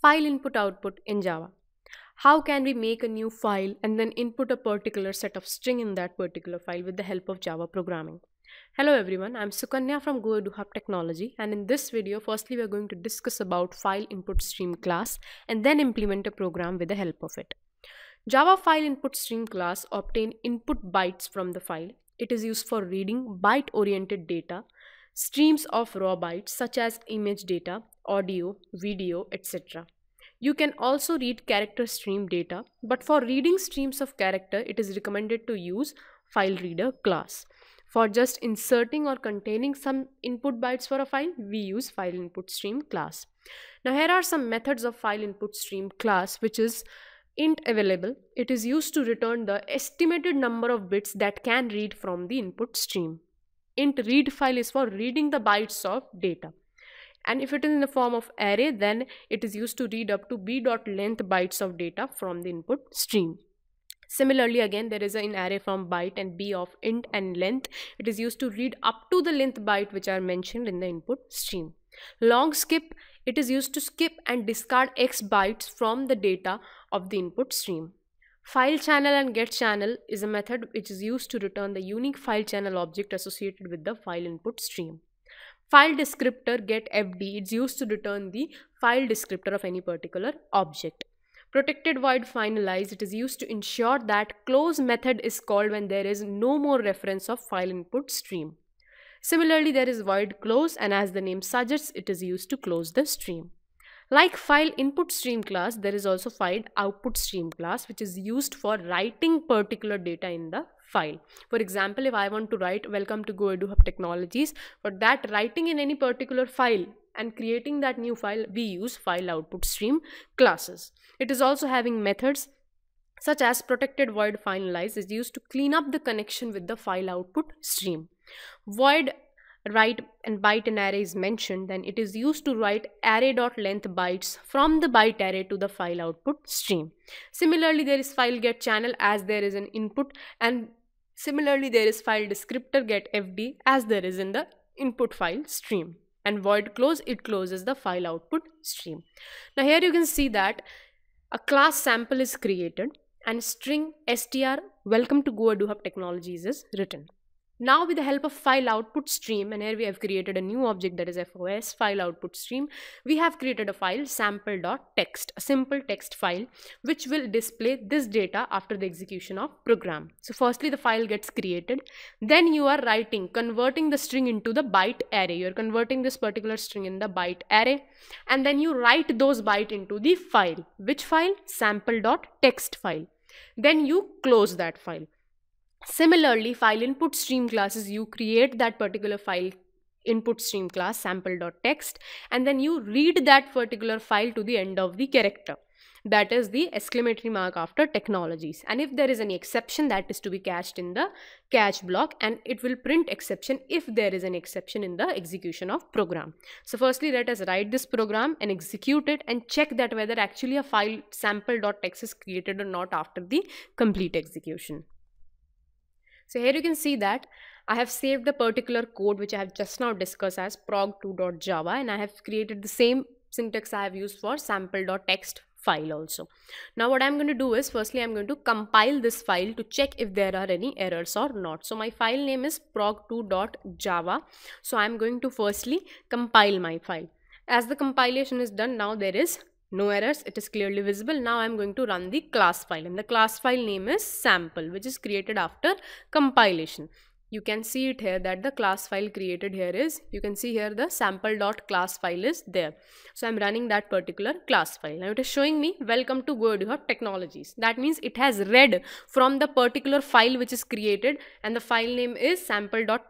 file input output in Java. How can we make a new file and then input a particular set of string in that particular file with the help of Java programming? Hello everyone, I'm Sukanya from Hub Technology and in this video firstly we're going to discuss about file input stream class and then implement a program with the help of it. Java file input stream class obtain input bytes from the file. It is used for reading byte oriented data streams of raw bytes such as image data, audio, video, etc. You can also read character stream data, but for reading streams of character, it is recommended to use file reader class. For just inserting or containing some input bytes for a file, we use file input stream class. Now here are some methods of file input stream class, which is int available. It is used to return the estimated number of bits that can read from the input stream int read file is for reading the bytes of data and if it is in the form of array then it is used to read up to b length bytes of data from the input stream similarly again there is an array from byte and b of int and length it is used to read up to the length byte which are mentioned in the input stream long skip it is used to skip and discard x bytes from the data of the input stream File channel and get channel is a method which is used to return the unique file channel object associated with the file input stream. File descriptor get FD it's used to return the file descriptor of any particular object. Protected void finalize it is used to ensure that close method is called when there is no more reference of file input stream. Similarly, there is void close and as the name suggests, it is used to close the stream. Like file input stream class, there is also file output stream class, which is used for writing particular data in the file. For example, if I want to write welcome to GoEduHub technologies, for that writing in any particular file and creating that new file, we use file output stream classes. It is also having methods such as protected void finalize is used to clean up the connection with the file output stream. Void write and byte an array is mentioned, then it is used to write array.length bytes from the byte array to the file output stream. Similarly, there is file get channel as there is an input and similarly there is file descriptor get fd as there is in the input file stream and void close it closes the file output stream. Now here you can see that a class sample is created and string str welcome to Goa Duhub technologies is written. Now with the help of file output stream and here we have created a new object that is FOS file output stream. We have created a file sample.txt, a simple text file which will display this data after the execution of program. So firstly the file gets created. Then you are writing, converting the string into the byte array. You're converting this particular string in the byte array and then you write those byte into the file. Which file? Sample.txt file. Then you close that file. Similarly, file input stream classes, you create that particular file input stream class sample.txt and then you read that particular file to the end of the character that is the exclamatory mark after technologies and if there is any exception that is to be cached in the catch block and it will print exception if there is an exception in the execution of program so firstly let us write this program and execute it and check that whether actually a file sample.txt is created or not after the complete execution so here you can see that I have saved the particular code which I have just now discussed as prog2.java and I have created the same syntax I have used for sample.txt file also. Now what I'm going to do is firstly I'm going to compile this file to check if there are any errors or not. So my file name is prog2.java. So I'm going to firstly compile my file. As the compilation is done now there is no errors it is clearly visible now i'm going to run the class file and the class file name is sample which is created after compilation you can see it here that the class file created here is you can see here the sample dot class file is there so i'm running that particular class file now it is showing me welcome to word you have technologies that means it has read from the particular file which is created and the file name is sample dot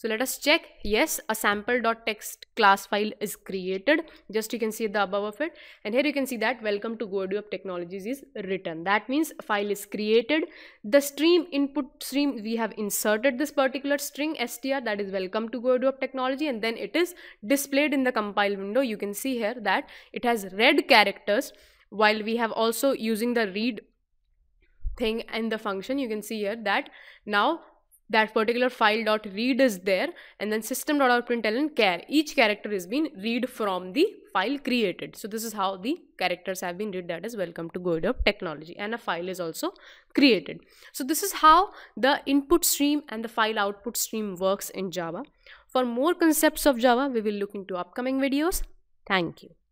so let us check. Yes, a sample.txt class file is created. Just you can see the above of it. And here you can see that welcome to GoDup Technologies is written. That means file is created. The stream input stream, we have inserted this particular string str that is welcome to GoDup Technology. And then it is displayed in the compile window. You can see here that it has red characters while we have also using the read thing and the function you can see here that now that particular file dot read is there and then system dot println care each character has been read from the file created so this is how the characters have been read that is welcome to Goid technology and a file is also created so this is how the input stream and the file output stream works in java for more concepts of java we will look into upcoming videos thank you